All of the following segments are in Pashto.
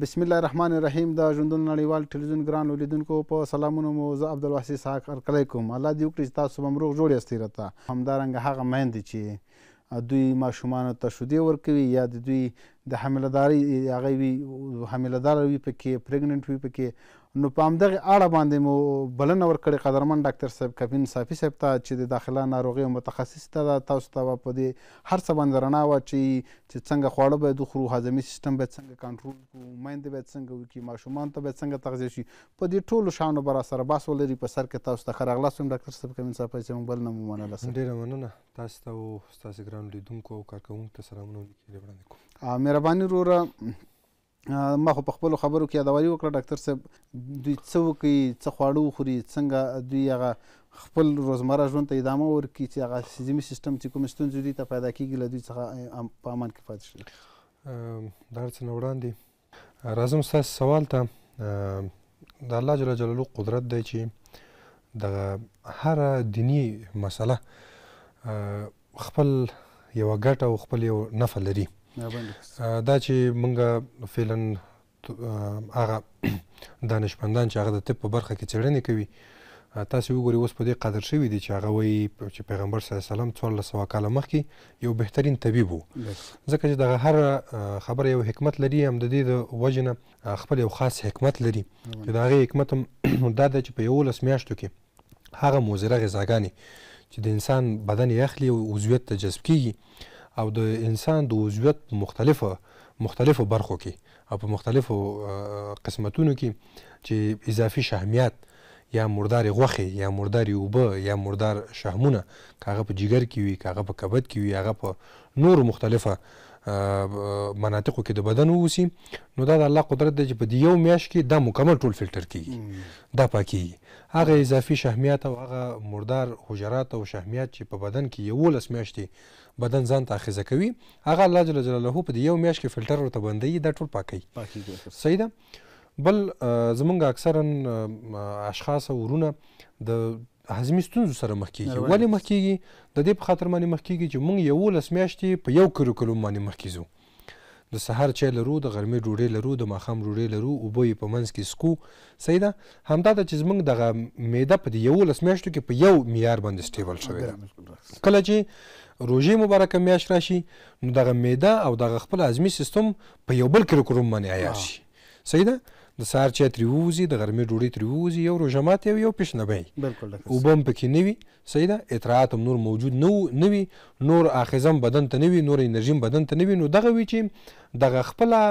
بسم الله الرحمن الرحیم دا ژوندون نړیوال ټلویزیون ګران ولیدونکو په سلامونو مو زه عبدالواسي ساق هرکلی کوم الله دې وکړي چې تاسو به مروغ جوړ یاستئ راته همدارنګه هغه میندې چې دوی ماشومانو ته شیدې ورکوي یا د دوی د حاملداري هغه وی حاملدار وی پکې پریګننت وی پکې نو په همدغه اړه باندې مو بلنه ورکړې قدرمن ډاکټر صاحب کفین صافي صاحب ته چې د داخله ناروغي متخصص ته تاسو ته په دې هر څه باندې رڼا واچي چې څنګه خواړه باید وخورو هضمي سیستم باید څنګه کنټرول کړو میندې باید څنګه وکړي ماشومان ته باید څنګه تغذیه شي په دې ټولو شانو بر سره باس ولري په سر کې تاسو ته ښه راغلاست یم ډاکټر صاحب کفین صاحب چې موږ بلنه مو منله ډېره مننه تاسو ته او ستاسو ګران لیدونکو او کارکوونکو ته سلامونه وړاندې کوم مهرباني وروره ما خو په خپل خبرو کې یادوري وکړه ډاکټر صاحب دوی څه وکړي څه خواړه وخوري څنګه دوی هغه خپل روزمره ژوند ته ادامه ورکړي چې هغه سیستمي سیستم چې کوم ستونزې دوی ته پیدا کیږي له دوی څخه په امان کې پاتې شي دا څه وړاندې راځم ستاسو سوال ته د الله جل جلاله قدرت دی چې د هر دینی مسله خپل یو ګټه او خپل یو نفع لري دا چې مونږ فعلا هغه دانشمندان چې هغه د طب په برخه کې څېړنې کوي تاسو وګورئ اوس په دې قدر شوي دي چې هغه وایي چې پیغمبر صلی الله علیه وسلم څوارلس سوه کاله مخکې یو بهترین طبیب و ځکه چې دغه هر خبره یو حکمت لري هم د دې د وجې نه خپل یو خاص حکمت لري چې د هغې حکمت هم دا ده چې په یولس میاشتو کې هغه مضره غذاګانې چې د انسان بدن یې اخلي او عضویت ته جذب کیږي او د انسان د وضعیت مختلفه مختلفو برخو کې او په مختلفو قسمتونو کې چې اضافي شهمیات یا مردار غوخه یا مردار اوبه یا مردار شهمونه کاغه په جګر کې وي کاغه په کبد کې وي هغه په نور مختلفه مناطقو کې د بدن ووسی نو دا د الله قدرت دی چې په یو میاش کې دا مکمل ټول فلټر کیږي دا پاکي هغه اضافي شحمیات او هغه مردار حجرات او شحمیات چې په بدن کې یو لس میاشتې بدن ځان ته اخیزه کوي هغه الله جل جلاله په یو میاش کې فلټر ورته بندي دا ټول پاکي صحیح ده بل زمونږ اکثرا اشخاص ورونه د هضمي ستونزو سره مخ کیږي ولې مخ کیږي د دې په خاطر باندې مخ کیږي چې موږ یولس میاشتې په یو کریکولم باندې مخ کیږو د سهار چای لرو د غرمې ډوډۍ لرو د ماښام ډوډۍ لرو اوبه یې په منځ کې سکو صحیح ده همدا ده چې زموږ دغه معده په دې یولس میاشتو کې په یو معیار باندې سټیبل شوې ده کله چې روژې مبارکه میاشت راشي نو دغه معده او دغه خپل هضمي سیستم په یو بل کریکولم باندې عیار شي صحیح ده د سهار چای ترې ووځي د غرمې ډوډۍ ترې ووځي یو روژه ماتی یو پیشنبی بالکل اوبه هم پکې نه وي صحیح ده اطراعات هم نور موجود نه وي نور آخذه هم بدن ته نه وي نور انرژي هم بدن ته نه وي نو دغه وي چې دغه خپله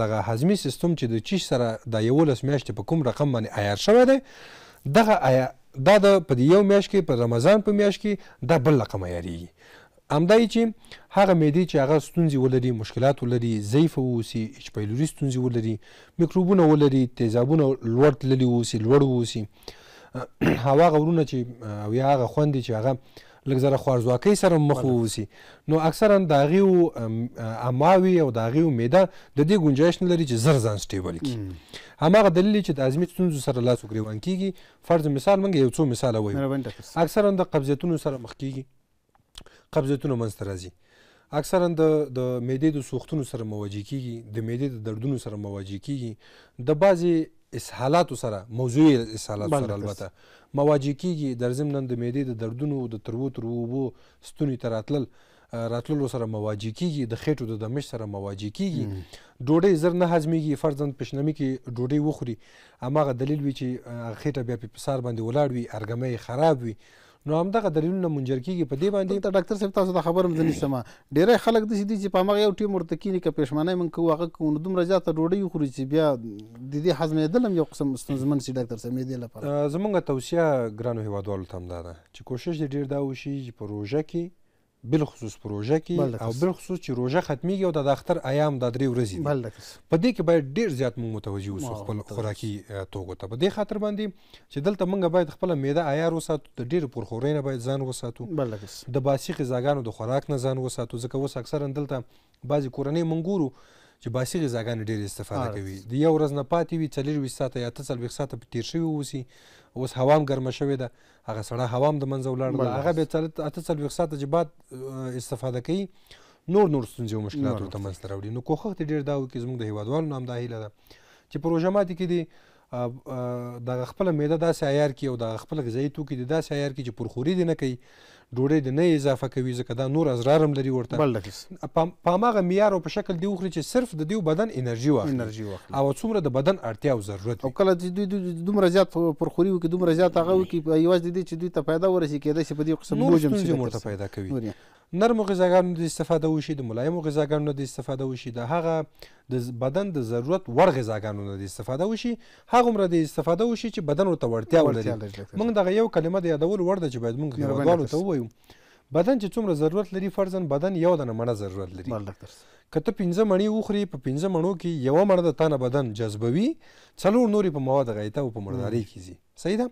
دغه هضمي سیستم چې د چیش سره د یولس میاشتې په کوم رقم باندې عیار شوی دی دغه دا د په یو میاشت کې په رمضان په میاشت کې دا بل رقم عیارېږي همدا چې هغه معدې چې هغه ستونزې ولري مشکلات ولري ضعیفه واوسي اچ پیلوري ستونزې ولري میکروبونه ولري تیزابونه لوړ تللي واوسي لوړ واوسي هوا غورونه چې او یا هغه خوند چې هغه لږ زره خوارځواکۍ سره مخ واوسي نو اکثرا د هغې اماوي او د هغې معده د دې ګنجایش نه لري چې زر ځان سټیبل کړي هماغه دلیل چې د عظمي ستونزو سره لاس وګرېوان کیږي فرض مثال موږ یو څو مثاله وایو اکثرا د قبضیتونو سره مخ کیږي قبضیتونه منځته راځي اکثرا د د معدې د سوختونو سره مواجه کیږي د معدې د دردونو سره مواجه کیږي د بعضی اسهالاتو سره موضوعي اسهالاتو سره البته مواجه کیږي در ضمن د معدې د دردونو د ترو ترو وبو ستوني تراتلل راتللو سره مواجه کیږي د خېټو د دمش سره مواجه کیږي ډوډۍ زر نه هضمېږي فرضاً پښنمی کې ډوډۍ وخوري هماغه دلیل وي چې خېټه بیا په پسار باندې ولاړ وي ارګمه خراب وي نو همدغه دلیلونه منجر کیږي په دې باندې ته ډاکټر صاحب تاسو دا خبر مزنی سما ډیره خلک د سیدی چې پامغه یو ټیم ورته کینی ک پښمنه من کو هغه کو نو دومره زیاته ډوډۍ خوري چې بیا د دې هضم یدلم یو قسم مستنزمن سي ډاکټر صاحب دې لپاره زمونږه توصيه ګرانو هیوادوالو ته هم ده چې کوشش دې ډیر دا وشي چې په روژه کې بل خصوص پروژه کې او بل خصوص چې روژه ختميږي او د اختر ایام د درې ورځې په دې کې باید ډیر زیات مو متوجي اوسو خپل خوراکي توګو ته په دې خاطر باندې چې دلته موږ باید خپل معده عیار وساتو د ډیر پرخوري نه باید ځان وساتو د باسي غذاګانو د خوراک نه ځان وساتو ځکه اوس اکثرا دلته بعضی کورنۍ منګورو چې باسي غذاګان ډیر استفاده کوي د یو ورځ نه پاتې وي 40 ساعت یا 30 ساعت په تیر شوی وسی اوس هوا هم ګرمه شوې ده هغه سړه هوا هم د منځه ولاړه ده هغه بیا اته څلوېښت ساعته چې بعد استفاده کوي نور نور ستونزې او مشکلات ورته منځته راوړي نو کوښښ دې ډېر دا وکړي زموږ د هیوادوالو نه هم دا هیله ده چې پروژه ماتې کې دي د خپل میده داسې عیار کی او د خپل غذایی توکي داسې عیار کی چې پرخوري دي نه کوي ډوډۍ د نه اضافه کوي ځکه دا نور ازرار هم لري ورته بل په هماغه معیار او په شکل دی وخوري چې صرف د دیو بدن انرژي واخلي انرژي واخلي او څومره د بدن اړتیا او ضرورت او کله چې دوی دومره زیات پرخوري وکړي دومره زیات هغه وکړي یوازې د دې چې دوی ته پیدا ورسي کېدای شي په دې قسم نور ستونزې ورته پیدا کوي نرمو غذاګانو د استفاده وشي د ملایمو غذاګانو د استفاده وشي د هغه د بدن د ضرورت وړ غذاګانو د استفاده وشي هغه مره د استفاده وشي چې بدن ورته وړتیا ولري موږ دغه یو کلمه د یادول وړ ده چې باید موږ هیوادوالو ته ووایو وایو بدن چې څومره ضرورت لري فرضاً بدن یو دنه مڼه ضرورت لري که ته پنځه مڼې وخورې په پنځه مڼو کې یوه مڼه د تانه بدن جذبوي څلور نورې په مواد غایطه او په مړدارۍ کې ځي صحیح ده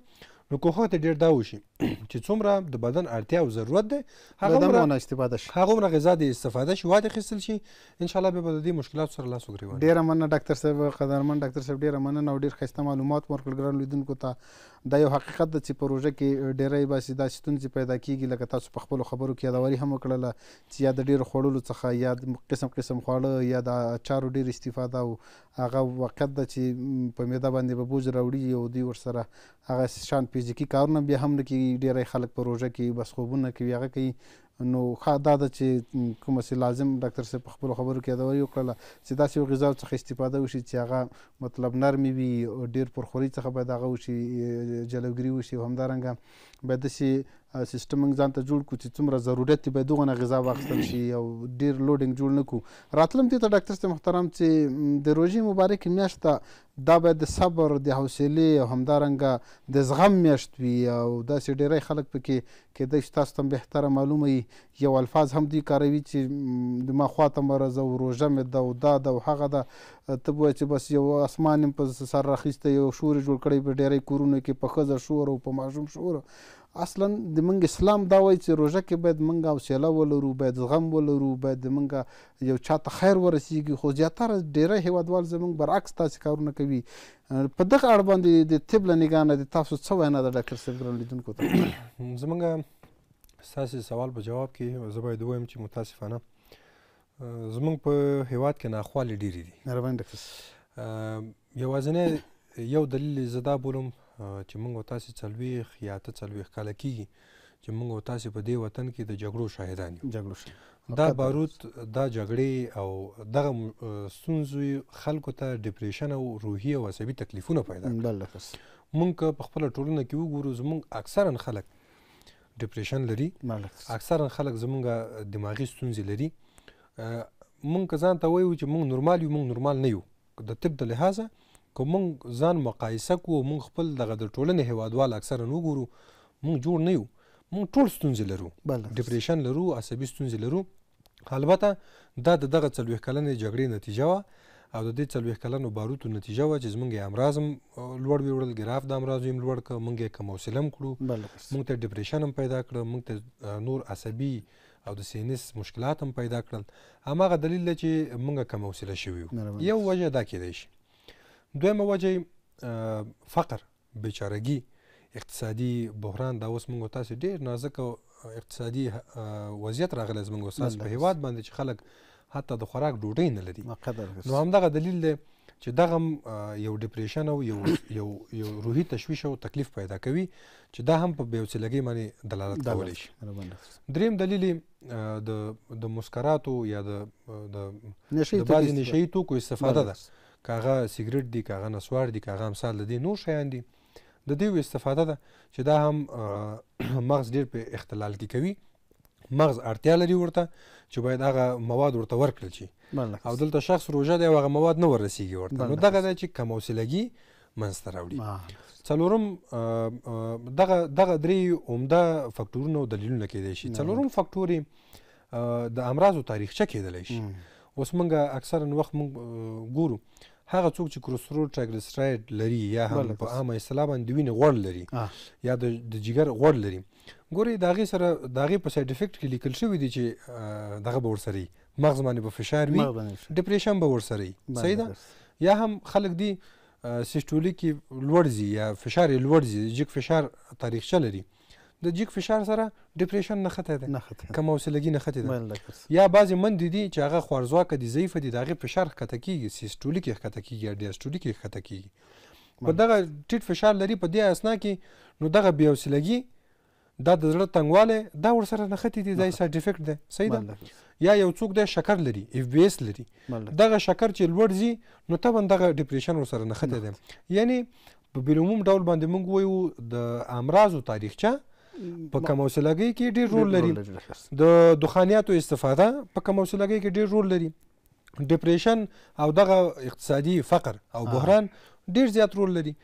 نو کوښښ ته ډېر دا وشي چې څومره د بدن اړتیا او ضرورت دی هغومره استفاده شي هغومره غذا د استفاده شي واده اخیستل شي انشاءالله بیا به د دې مشکلاتو سره لاس وګرېوان ډېره مننه ډاکتر صاحب قدرمن ډاکتر صاحب ډېره مننه او ډېر ښایسته معلومات ورکړل ګران لیدونکو ته دا یو حقیقت ده چې پروژه کې ډیری باسي دا ستونزې پیدا کیږي لکه تاسو په خپل خبرو کې یادوري هم کړله چې یا د ډیرو خوړلو څخه یا قسم قسم خواړه یا د چارو ډیر استفاده او هغه وخت ده چې په میده باندې به بوج راوړي او دوی ورسره هغه شان فزیکي کارونه بیا هم نه کوي ډیری خلک پروژه کې بس خوبونه کوي هغه کوي نو ښه دا ده چې کومه چې لازم ډاکټر صاحب په خپلو خبرو کې یادوري وکړله چې داسې یو غذاو څخه استفاده وشي چې هغه مطلب نرمې وي ډېر پرخوري څخه باید هغه وشي جلوګیري وشي او همدارنګه باید داسې سیستم موږ ځان ته جوړ کړو چې څومره ضرورت دی باید دغه غذا واخیستل شي او ډیر لوډینګ جوړ نه کړو راتلم دې ته ډاکټر صاحب محترم چې د روژې مبارک میاشت ته دا باید د صبر د حوصلې او همدارنګه د زغم میاشت وي او داسې ډیری خلک پکې کېدای شي تاسو ته بهتره معلومه وي یو الفاظ هم دوی کاروي چې زما خواته مرض او روژه مې ده او دا ده او هغه ده ته به چې بس یو اسمان یم په سر راخیستی یو شور جوړ کړی په ډیری کورونو کې په ښځه شور او په ماشوم شور اصلا د منګ اسلام دا وایي چې روژه کې باید منګ حوصله ولرو باید زغم ولرو باید د منګ یو چاته خیر ورسیږي خو زیاتره ډیری هیوادوال زمونږ برعکس تاسې کارونه کوي په دغه اړه باندې د طب له نګاه نه د تاسو څه وینا ده ډاکټر صاحب ګران لیدونکو ته زمونږ ستاسې سوال په جواب کې زه باید ووایم چې متاسفانه زمونږ په هیواد کې ناخوالې ډېرې دي یوازینی یو دلیل زه دا بولم چې موږ تاسو څلويخ یا ته څلويخ کال کیږي چې موږ تاسو په دې وطن کې د جګړو شاهدان یو جګړو دا بارود دا جګړې او دغه سنځوي خلکو ته ډیپریشن او روحي او عصبي تکلیفونه پیدا کړل مونږ په خپل ټولنه کې وګورو زمونږ اکثرا خلک ډیپریشن لري اکثرا خلک زمونږ دماغي ستونزې لري مونږ ځان ته وایو چې مونږ نورمال یو مونږ نورمال نه یو د طب د لحاظه کوم ځان مقایسه کو مونږ خپل دغه د ټولنې هوادوال اکثره نو ګورو مونږ جوړ نه یو مونږ ټول ستونزې لرو ډیپریشن لرو عصبي ستونزې لرو البته دا دغه څلوېښت کلنې جګړې نتیجه وه او د دې څلوېښت کلنو باروتو نتیجه وه چې زمونږ یې امراض هم لوړ ویوړل ګراف د امراضو هم لوړ کړه مونږ یې کم حوصله هم کړو مونږ ته ډپریشن هم پیدا کړه مونږ ته نور عصبي او د سینس مشکلات هم پیدا کړل هماغه دلیل دی چې مونږ کم حوصله شوي یو وجه دا کیدای شي دویمه وجه فقر بیچارهګي اقتصادي بحران دا اوس موږ تاسو ډیر نازک اقتصادي وضعیت راغلی زموږ استاد په هیواد باندې چې خلک حتی د خوراک ډوډۍ نه لري نو همدغه دلیل دی چې دغه یو ډیپریشن او یو یو یو روحي تشویش او تکلیف پیدا کوي چې دا هم په بیوسلګي باندې دلالت کولی شي دریم دلیل د د مسکراتو یا د د نشي توکو استفاده ده کاغه سیګریټ دی کاغه نسوار دی کاغه امثال د دې نور شیان دي د دې استفاده ده چې دا هم مغز ډیر په اختلال کې کوي مغز اړتیا لري ورته چې باید هغه مواد ورته ورکړل شي او دلته شخص روژه دی هغه مواد نه ورسیږي ورته نو دغه ده چې کم حوصلګي منځته راوړي څلورم دغه دغه درې عمده فکتورونه او دلیلونه کېدای شي څلورم فکتورې د امراضو تاریخچه کېدلی شي اوس موږ اکثرا وخت موږ ګورو هغه څوک چې کولېسترول ټریګلیسرایډ لري یا هم په عامه اصطلاح باندې د وینې غوړ لري یا د جګر غوړ لري ګورې د هغې سره د هغې په سایډ افیکټ کې لیکل شوي دي چې دغه به ورسره مغز باندې به فشار وي ډپریشن به ورسره صحیح ده یا هم خلک دي سیسټولیک لوړ ځي یا فشار یې لوړ ځي جګ فشار تاریخچه لري د جیک فشار سره ډیپریشن نه خته ده کم حوصلګي نه خته ده یا بعضی من دي چې هغه خورځواکه دي ضعیف دي دغه فشار خته کیږي سیستولیک خته کیږي ډیاستولیک خته کیږي په دغه ټیټ فشار لري په دې اسنا کې نو دغه بې حوصلګي دا د زړه تنګواله دا ورسره نه خته دي دای سایډ افیکټ ده صحیح ده یا یو څوک د شکر لري اف بي اس لري دغه شکر چې لوړ زی نو ته دغه ډیپریشن ورسره نخته ده یعنی په بلوموم ډول باندې موږ وایو د امراضو تاریخچه په کم حوصلګۍ کې ډېر رول لري د دخانیاتو استفاده په کم حوصلګۍ کې ډېر رول لري ډپریشن او دغه اقتصادي فقر او بحران ډېر زیات رول لري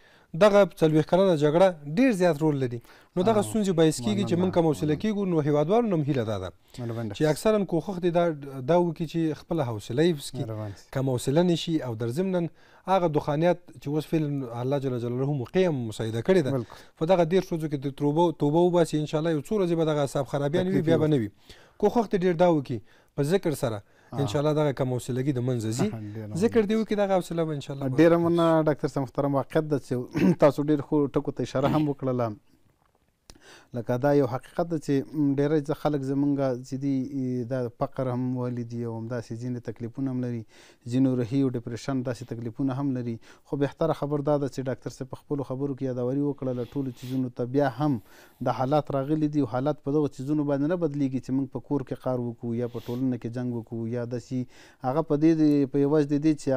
دغه څلوېښت کلنه جګړه ډېر زیات رول لري نو دغه ستونزې باعث کېږي چې موږ کم حوصله کېږو نو هیوادوالو نه هم هیله دا ده چې اکثرا کوښښ دې دا دا وکړي چې خپله حوصله حفظ کړي کم حوصله نه شي او در ضمن هغه دخانیات چې اوس فعلا الله جل جلاله موقع هم مساعده کړې ده په دغه ډېر ښځو کې د توبه توبه وباسي انشاءالله یو څو ورځې به دغه اصاب خرابیان وي بیا به نه وي کوښښ دې ډېر دا وکړي په ذکر سره ان شاء الله دغه کم حوصلګي د منځ ځي ذکر دی وکي دغه حوصله به ان شاء الله ډیر مننه ډاکټر صاحب محترم واقعیت د تاسو ډیر خو ټکو ته اشاره هم وکړله لکه دا یو حقیقت ده چې ډېری خلک زمونږ چې دي دا فقر هم ولیدي او همداسې ځینې تکلیفونه هم لري ځینو رهي او ډپریشن داسې تکلیفونه هم لري خو بهتره خبر دا ده چې ډاکتر صاحب په خپلو خبرو کې یادوري وکړه له ټولو څیزونو ته بیا هم د حالات راغلي دي او حالات په دغو څیزونو باندې نه بدلیږي چې موږ په کور کې قار وکړو یا په ټولنه کې جنګ وکړو یا داسې هغه په دې په یوازې د دې چې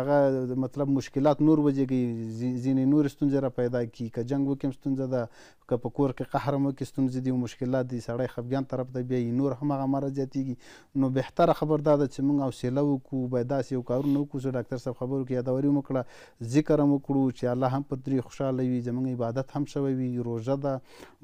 هغه مطلب مشکلات نور وزېږي ځینې نور ستونزې را پیدا کړي که جنګ وکړي هم ستونزه ده که په کور کې قهر هم وکړي ستونزې دي او مشکلات دي سړی خفګان طرف ته بیایي نور هم هغه مرض زیاتېږي نو بهتره خبر دا ده چې موږ حوصله وکړو باید داسې یو کارونه وکړو چې ډاکتر صاحب خبرو کې یادوري هم وکړه ذکر هم وکړو چې الله هم پر درې خوشحاله وي زموږ عبادت هم شوی وي روژه ده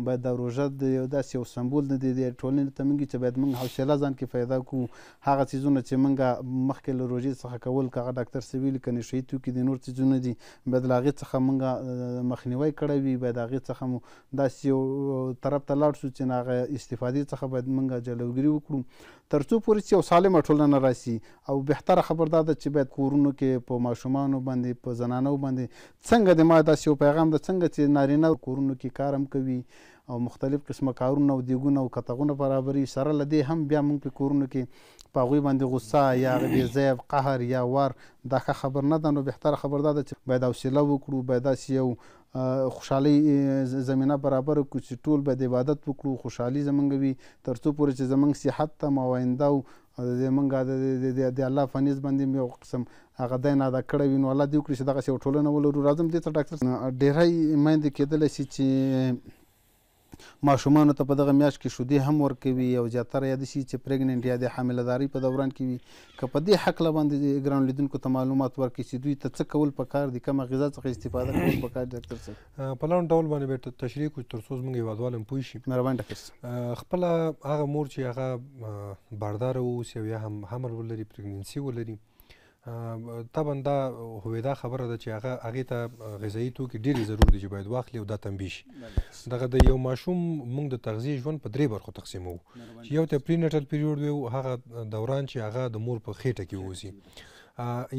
باید دا روژه د یو داسې یو سمبول نه دی د ټولنې ته موږ چې باید موږ حوصله ځان کې پیدا کړو هغه څیزونه چې موږ مخکې له روژې څخه کول که هغه ډاکتر صاحب ویلي که نشوي توکي دي نور څیزونه دي باید له هغې څخه موږ مخنیوی کړی وي باید هغې څخه مو داسې یو طرف ته لاړ شو چې هغه استفادې څخه باید موږ جلوګیري وکړو تر څو پورې چې یو سالمه ټولنه راسي او بهتره خبر دا ده چې باید کورونو کې په ماشومانو باندې په زنانو باندې څنګه د ما داسې یو پیغام ده څنګه چې نارینه کورونو کې کارم کوي او مختلف قسمه کارونه او دیګونه او کتغونه برابرې سره لدی هم بیا موږ په کورونو کې په غوي باندې غصه یا بې ځای قهر یا وار دا خبر نه ده نو بهتره خبر دا ده چې باید حوصله وکړو باید داسې یو خوشحالي زمينه برابر کو چې ټول به د عبادت وکړو خوشحالي زمونږ وي ترڅو پورې چې زمونږ صحت ته مواینده او زمونږ د الله فنیز باندې یو قسم هغه د نه دا کړی وي نو الله دې وکړي چې دغسې یو ټولنه ولرو راځم دې ته ډاکټر ډېری میندې کېدلی شي چې ماشومان ته په دغه میاش کې شودي هم ورکوي او زیاتره یاد شي چې پریګننت یا د حاملداري په دوران کې وي که په دې حق لباندې ګران لیدونکو ته معلومات ورکړي چې دوی ته څه کول پکار دي کومه غذا څخه استفاده کول پکار دي ډاکټر صاحب په لاندې ډول باندې به تشریح کوو تر څو زموږ یوازوال هم پوه شي مهربان ډاکټر صاحب خپل هغه مور چې هغه باردار اوسي او یا هم حمل ولري پریګننسي ولري طبعا دا هویدا خبره ده چې هغه هغه ته غذایی توکي ډیر ضروري دي چې باید واخلي او دا تنبیش دغه د یو ماشوم موږ د تغذیه ژوند په درې برخو تقسیمو یو ته پرینټل پیریود وي هغه دوران چې هغه د مور په خېټه کې اوسي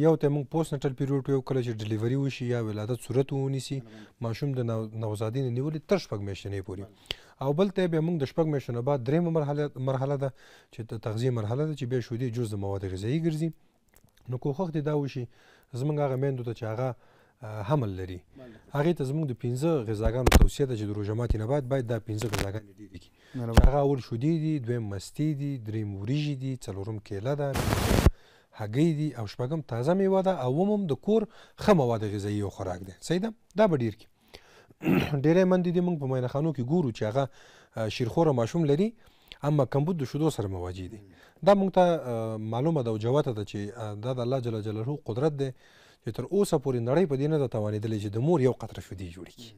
یو ته موږ پوسټ نټل پیریود یو کله چې ډیلیوري وشي یا ولادت صورت ونیسي ماشوم د نوزادین نیولې تر شپږ میاشتې پورې او بل ته به موږ د شپږ میاشتې بعد درېمه مرحله مرحله ده چې تغذیه مرحله ده چې به شودي جز د مواد غذایی ګرځي نو کوښښ دې دا وشي زمونږ هغه میندو ته چې هغه حمل لري هغې ته زمونږ د پنځه غذاګانو توصیه ده چې د روژه ماتي نه بعد باید دا پنځه غذاګانې ډېرې کړي چې هغه اول شیدې دي دویم مستې دي دریم وریژې دي څلورم کیله ده هګۍ دي او شپږم تازه میوه ده او هم د کور ښه مواد غذایي او خوراک دی صحیح ده دا به ډېر کړي ډېری مندې دي موږ په مینه خانو کې ګورو چې هغه شیرخوره ماشوم لري اما کمبود د شیدو سره مواجه دي دا موږ ته معلومه ده او جوته ده چې دا د الله جل جلاله قدرت دی چې تر اوسه پورې نړۍ په دې نه ده توانېدلی چې د مور یو قطره شیدې جوړې کړي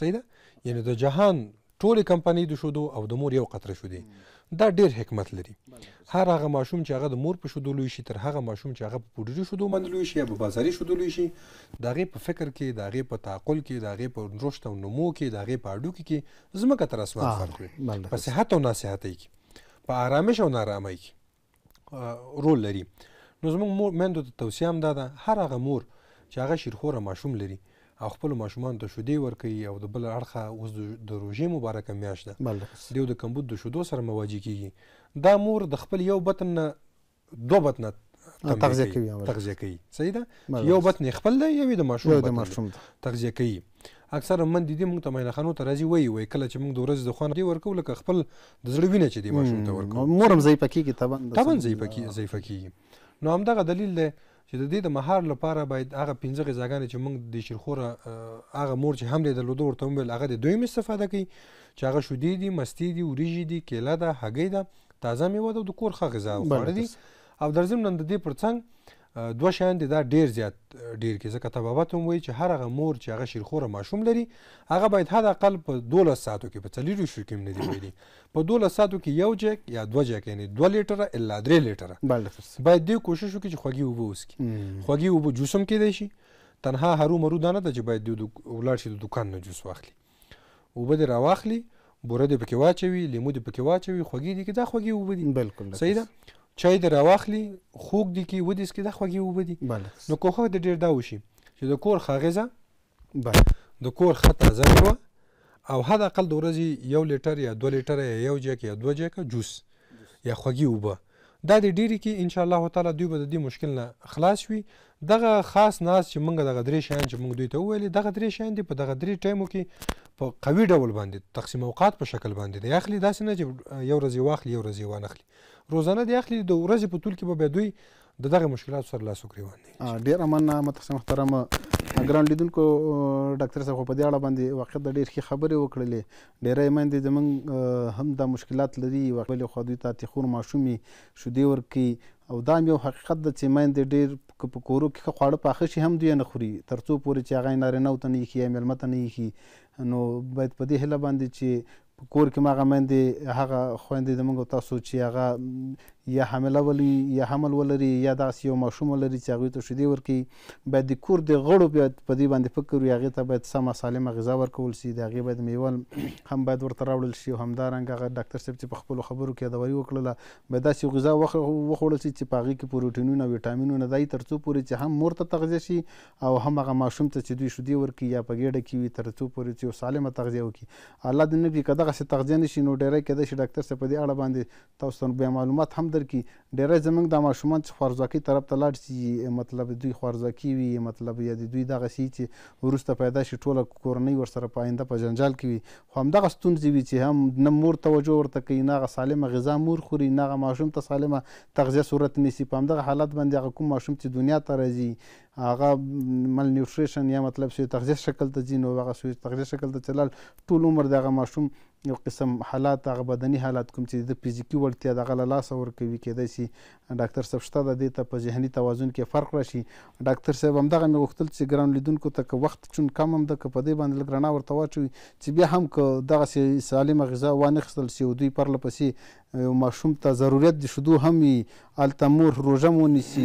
صحیح ده یعنی د جهان ټولې کمپنۍ د شودو او د مور یو قطره شودې دا ډیر حکمت لري هر هغه ماشوم چې هغه د مور په شودو لوی شي تر هغه ماشوم چې هغه په پوډري شودو باندې لوی شي یا په بازاري شودو لوی شي دا غي په فکر کې دا غي په تعقل کې دا غي په رشد او نمو کې دا غي په اډو کې کې زمکه تر اسمان فرق لري په صحت او نصحت کې په آرامش او نارامۍ کې رول لري نو زموږ مور مندو ته توصیه هم ده هر هغه مور چې هغه شیرخوره ماشوم لري او خپل ماشومان ته شودي ورکوي او د بل اړخه اوس د روژې مبارکه میاشت ده دیو د کمبود د شودو سره مواجه کیږي دا مور د خپل یو بطن نه دوه بطن تغذیه کوي تغذیه کوي صحیح ده یو بطن خپل دی یو د ماشوم تغذیه کوي اکثر من د دې موږ ته مینه خانو ته راځي وای وای کله چې موږ د ورځې د خوان دی ورکو لکه خپل د زړه وینه چې دی ماشوم ته ورکو مورم ضعیفه کیږي طبعا طبعا ضعیفه کیږي نو همدغه دلیل دی چې د دې د مهار لپاره باید هغه پنځه غذاګانې چې موږ د شیرخوره هغه مور چې هم لیدل دوه ورته ویل هغه د دویم استفاده کوي چې هغه شودې دي مستې دي وریجې دي کېله ده هګۍ ده تازه میوه ده د کور ښه غذا وخوړه دي او درځم نن د دې پرڅنګ دوه شیان دي دا ډیر زیات ډیر کې ځکه طبابت هم وایي چې هر هغه مور چې هغه شیرخوره ماشوم لري هغه باید حد اقل په دولس ساعتو کې په څلېرویشت شو کې هم نه دی ویلي په دولس ساعتو کې یو جک یا دوه جک یعنې دوه لیټره الا درې لیټره باید دې کوشش وکړي چې خوږې اوبه وڅکي خوږې اوبه جوس هم کیدی شي تنها هرو مرو دا نه ده چې باید ولاړ شي د دوکان نه جوس واخلي اوبه دې راواخلي بوره دې پکې واچوي لیمو دې پکې واچوي خوږې دې کې دا خوږې اوبه دي بالکل صحیح ده چای در واخلي خوګ دي کې ودیس کې د خوږي وبدي نو کوخه د ډیر دا وشي چې د کور خاغزه بله د کور خطه زره او هدا اقل د ورځې یو لیټر یا 2 لیټر یا یو جک یا 2 جک جوس یا خوږي وبه دا د ډیری کې ان شاء الله تعالی دوی به د دې مشکل نه خلاص وي دغه خاص ناس چې موږ دغه درې شیان چې موږ دوی ته وویل دغه درې شیان دي په دغه درې ټایمو کې په قوي ډول باندې تقسیم اوقات په شکل باندې دی اخلي داسې نه چې یو ورځ واخلي یو ورځ وانخلي روزانه دی اخلي د ورځې په طول کې به دوی د دغه مشکلاتو سره لاس وګریوان دي ډیر مننه متخصص محترم ګران لیدونکو ډاکټر صاحب په دې اړه باندې واقعا ډیر ښه خبرې وکړلې ډیرې مندې زمونږ هم د مشکلات لري وقلې خو دوی ته تخور ماشومي شو دی ورکی او دا یو حقیقت د چمن د ډیر په کورو کې خواړه پاخه شي هم دوی نه خوري ترڅو پورې چې هغه نارینه او تنه یې کیه ملمت نه یې نو باید په دې هله باندې چې کور کې ماغه مندې هغه خويندې د موږ تاسو چې هغه یا حامله ولي یا حمل ولري یا داسې یو ماشوم ولري چې هغوی ته شیدې ورکړي باید د کور د غړو باید په دې باندې فکر وي هغې ته باید سمه سالمه غذا ورکول سي د هغې باید میوه هم باید ورته راوړل شي او همدارنګه هغه ډاکټر صاحب چې په خپلو خبرو کې یادوري وکړله باید داسې غذا وخوړل سي چې په هغې کې پروټینونه ویټامینونه دای تر څو پورې چې هم مور ته تغذیه شي او هم هغه ماشوم ته چې دوی شیدې ورکړي یا په ګېډه کې وي تر څو پورې چې یو سالمه تغذیه وکړي الله دې نه کړي که دغسې تغذیه نه شي نو ډېری کېدای شي ډاکټر صاحب په دې اړه باندې تاسو ته معلومات هم درکې ډیری زمونږ د ماشومان چې خوارزاکي طرف ته لاړ شي مطلب دوی خوارزاکي وي مطلب یا د دوی دغه شي چې وروسته پیدا شي ټوله کورنۍ ورسره په آینده په جنجال کې وي خو همدغه ستونزې وي چې هم نه مور توجه ورته کوي نه هغه سالمه غذا مور خوري نه هغه ماشوم ته سالمه تغذیه صورت نیسي په همدغه حالت باندې هغه کوم ماشوم چې دنیا ته راځي هغه مل نیوټریشن یا مطلب سوی تغذیه شکل ته ځي نو هغه سوی تغذیه شکل ته چلال ټول عمر دغه ماشوم یو قسم حالات هغه بدني حالات کوم چې د فزیکی وړتیا دغه له لاسه ورکوي کېدای شي ډاکټر صاحب شته د دې ته په ذهني توازن کې فرق راشي ډاکټر صاحب همدغه مې غوښتل چې ګران لیدونکو ته که وخت چون کم هم ده که په دې باندې لږ رڼا ورته واچوي چې بیا هم که دغسې سالمه غذا وانخیستل شي او دوی پرله پسې ماشوم ته ضرورت د شیدو هم وي هلته مور روژه ونیسي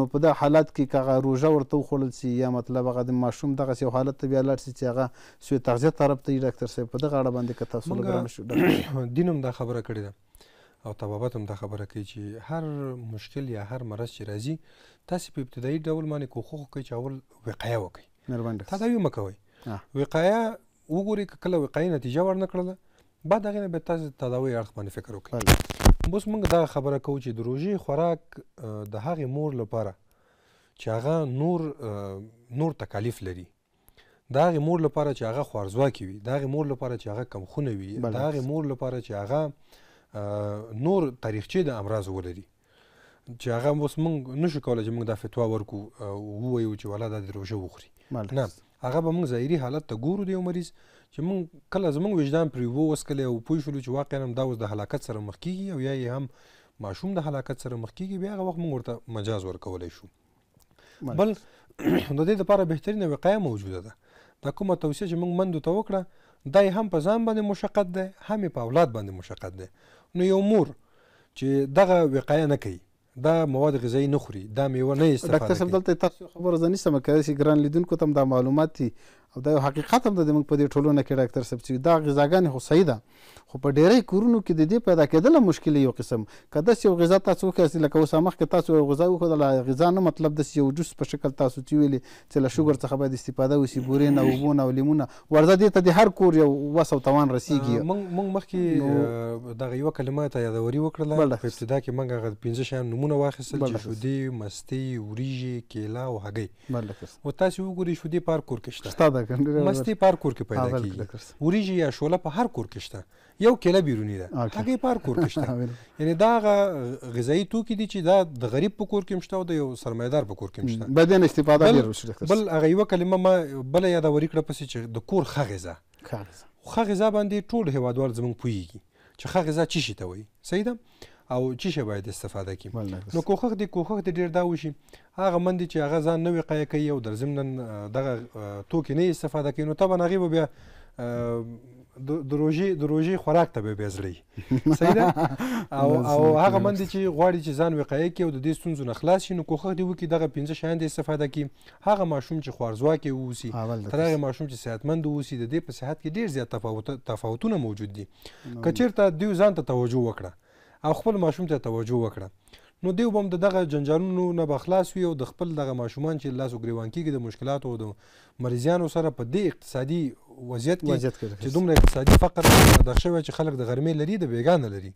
نو په دا حالت کې که هغه روژه ورته وخوړل سي یا مطلب هغه د ماشوم دغسې یو حالت ته بیا لاړ سي چې هغه سوی تغذیه طرف ته وي ډاکتر صاحب په دغه اړه باندې که تاسو ګران دین هم دا خبره کړې ده او طبابت هم دا خبره کوي چې هر مشکل یا هر مرض چې راځي تاسې په ابتدایي ډول باندې کوښښ وکړئ چې اول وقایه وکړئ تداوي مه کوئ وقایه وګورئ که کله وقایې نتیجه ورنه کړله بعد هغه به تاسو تداوی اړخ باندې فکر وکړئ اوس موږ دا خبره کوو چې د روژې خوراک د هغې مور لپاره چې هغه نور نور تکالیف لري دا هغې مور لپاره چې هغه خوارځواکې وي دا هغې مور لپاره چې هغه کمخونه وي دا هغې مور لپاره چې هغه نور تاریخچې د امراض ولري چې هغه اوس موږ نشو کولای چې موږ دا فتوا ورکو ووایو چې والا دا د روژه وخوري نه هغه به موږ ظاهري حالت ته ګورو د یو مریض چې موږ کله زموږ وجدان پرې ووسکلی او پوه شولو چې واقعا هم دا اوس د هلاکت سره مخ کیږي او یا یې هم ماشوم د هلاکت سره مخ کیږي بیا هغه وخت موږ ورته مجاز ورکولی شو بل د دې لپاره بهترینه وقایه موجوده ده دا کومه توصیه چې موږ مندو ته وکړه دا هم په ځان باندې مشقت دی هم په اولاد باندې مشقت دی نو یو مور چې دغه وقایه نه کوي دا مواد غذایی نه خوري دا میوه نه استفاده کوي ډاکټر صاحب دلته تاسو خبره زنه سم کړی چې ګران لیدونکو ته دا معلومات دي او دا یو حقیقت هم د موږ په دې ټولونه کې ډاکټر صاحب چې دا غذاګانې خو صحیح ده خو په ډیری کورونو کې د دې پیدا کېدل مشکل یو قسم که داسې یو غذا تاسو وکړئ لکه اوس مخکې تاسو یو غذا وښودله غذا نه مطلب داسې یو جوس په شکل تاسو چې ویلې چې له شوګر څخه باید استفاده وشي بورې نه اوبو نه او لیمونه ورځه دې ته د هر کور یو وس او توان رسیږي موږ مخکې دغه یوه کلمه ته یادوري وکړله په ابتدا کې موږ هغه پنځه شیان نومونه واخیستل چې شودې مستې وریژې کیله او هګۍ او تاسې وګورئ شودې په هر کور کې شته پیدا کړم مستی پار کور کې پیدا کیږي وریجی یا شوله په هر کور کې شته یو کله بیرونی ده هغه پار کور کې شته یعنی دا غذایی توکي دي چې دا د غریب په کور کې مشته او د یو سرمایدار په کور کې مشته بعدین استفاده ډیر وشي بل هغه یو کلمه ما بل یا دا وریکړه پسې چې د کور خغزه خغزه خغزه باندې ټول هوادوال زمونږ پویږي چې خغزه چی شي ته وایي صحیح ده او چې شی باید استفاده کړي نو کوخخ دی کوخخ دی ډیر دا وشي هغه مند چې هغه ځان نوې قیا کوي او در ضمن دغه توکي نه استفاده کوي نو طبعا هغه بیا دروژي دروژي خوراک ته به بيزړي صحیح ده او او هغه مند چې غواړي چې ځان وقایه کړي او د دې ستونزو نه خلاص شي نو کوخه دی وکي دغه 15 شاندې استفاده کړي هغه ماشوم چې خوارزوا کې ووسی تر هغه ماشوم چې صحتمند ووسی د دې په صحت کې ډیر زیات تفاوت تفاوتونه موجود دي کچیرته دی ځان ته توجه وکړه او خپل ماشوم ته توجه وکړه نو دیو بم دغه جنجالونو نه بخلاص وي او د خپل دغه ماشومان چې لاس ګریوان کیږي د مشکلاتو او د مریضانو سره په دې اقتصادي وضعیت کې چې دومره اقتصادي فقر دغه شوی چې خلک د غرمې لري د بیګانه لري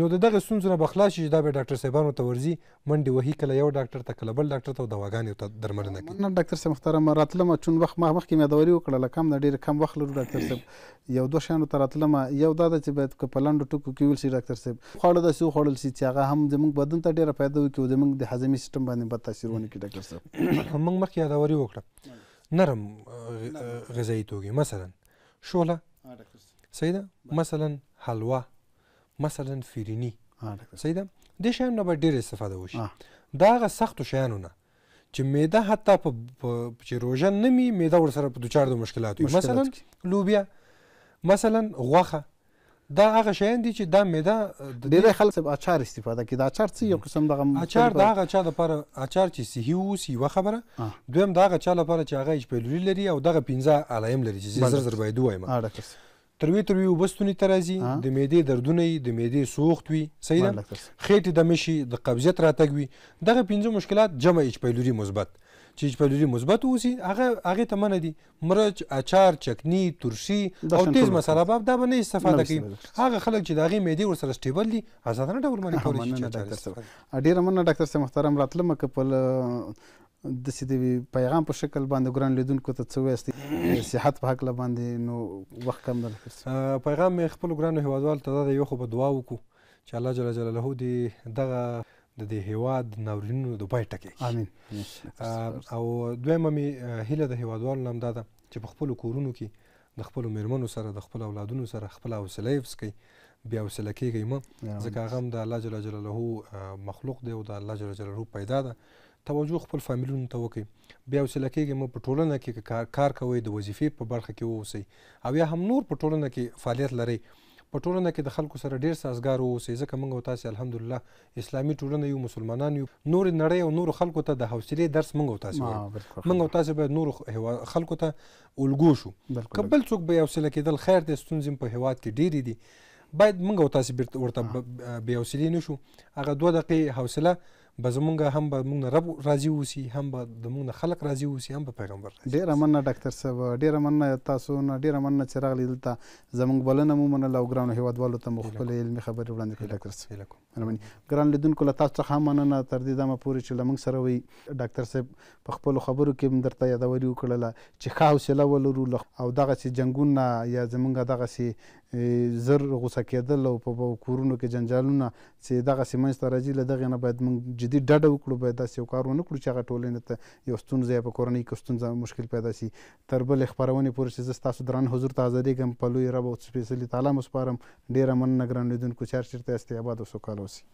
نو د دغه ستونزو نه به خلاص شي چې دا به ډاکټر صاحبانو ته ورځي منډې وهي کله یو ډاکټر ته کله بل ډاکټر ته او دواګانې ورته درملنه کوي نه ډاکټر صاحب محترمه راتلم چون وخت ما مخکې مې یادوري وکړله کم نه ډېر کم وخت لرو ډاکټر صاحب یو دوه شیانو ته راتلم یو دا ده چې باید که په لنډو ټکو کې ویل شي ډاکټر صاحب خواړه داسې وخوړل شي چې هغه هم زموږ بدن ته ډېره فایده وکړي او زموږ د هضمي سیستم باندې بد تاثیر ونه کړي ډاکټر صاحب موږ مخکې یادوري وکړه نرم غذایي توکي مثلا شوله سیده مثلا حلوه مثلا فرینی صحیح ده د شیانو به ډیر استفاده وشي دا غ سخت شیانو نه چې میده حتی په چې روژه نه می میده ور سره په دوچار د مشکلات وي مثلا لوبیا مثلا غوخه دا هغه شیان دي چې دا میده د ډیری خلک سب اچار استفاده کوي دا اچار څه یو قسم دغه اچار دا هغه چا لپاره اچار چې صحیح وو سی یو خبره دویم دا هغه چا لپاره چې هغه اچ پیلوري لري او دغه 15 علائم لري چې زر زر باید وایم تروي تروي وبستونی ته راځي د معدې دردونه د معدې سوخت وي صحیح ده خېټې د مشي د قبضیت راتګ وي دغه پنځه مشکلات جمع اچ پیلوري مثبت چې پیلوري مثبت اوسي هغه هغه ته منه دي مرچ اچار چکنی ترشي او تیز مساله باب دا باندې استفاده کوي هغه خلک چې داغي معدې ورسره سټیبل دي آزادانه ډول باندې کوي چې ډاکټر صاحب ډیر مننه ډاکټر صاحب محترم راتلم کپل د سیدې پیغام په شکل باندې ګران لیدونکو ته څه وایستي صحت په حق باندې نو وخت کم نه لري پیغام مې خپل ګران هوادوال ته دا یو خو په دعا وکړو چې الله جل جلاله دې دغه د دې هیواد ناورینونو د پای ټکی امين او دویمه می هله د هیوادوال نام داده چې په خپل کورونو کې د خپل میرمنو سره د خپل اولادونو سره خپل حوصله حفظ کړي بیا حوصله کېږي مو ځکه هغه هم د الله جل جلاله مخلوق دی او د الله جل جلاله پیدا ده توجه خپل فامیلونو ته وکړئ بیا وسیله کېږي مو په ټولنه کې کار کار کوئ د وظیفې په برخه کې واوسئ او یا هم نور په ټولنه کې فعالیت لرئ په ټولنه کې د خلکو سره ډیر سازګار واوسئ ځکه موږ تاسې الحمدلله اسلامي ټولنه یو مسلمانان یو نور نړۍ او نور خلکو ته د حوصلې درس موږ تاسې ورکړو موږ تاسې باید نور خلکو ته الګو شو کبل څوک به حوصله کېدل خیر د ستونزې په هیواد کې ډېرې دي باید موږ تاسې ورته بې حوصلې نه شو هغه دوه دقیقې حوصله به زمونږ هم به موږ رب راضي اوسي هم به د موږ خلق راضي اوسي هم به پیغمبر ډیره مننه ډاکټر صاحب ډیره مننه تاسو نه ډیره مننه چې راغلی دلته زمونږ بلنه مو منله او ګرانو هیوادوالو ته مو خپل علمي خبرې وړاندې کړې ډاکټر صاحب مننه ګران لیدونکو له تاسو څخه مننه تر دې دمه پورې چې لمنګ سره وي ډاکټر صاحب په خپل خبرو کې هم درته یادوري وکړله چې ښه حوصله ولرو او دغه چې جنگونه یا زمونږ دغه چې زر غوسه کېدل او په کورونو کې جنجالونه چې دغه چې منځته راځي له دغې نه باید موږ جدي ډډه وکړو باید داسې یو کار ونه کړو چې هغه ټولنې ته یو ستونزه یا په کورنۍ کې ستونزه مشکل پیدا شي تر بلې خپرونې پورې چې زه ستاسو دران حضور ته حاضرېږم په لوی رب او سپېڅلي تعالی مو سپارم ډېره مننه ګران لیدونکو چې هر چېرته یاستې اباد اوسو کالو Lucy.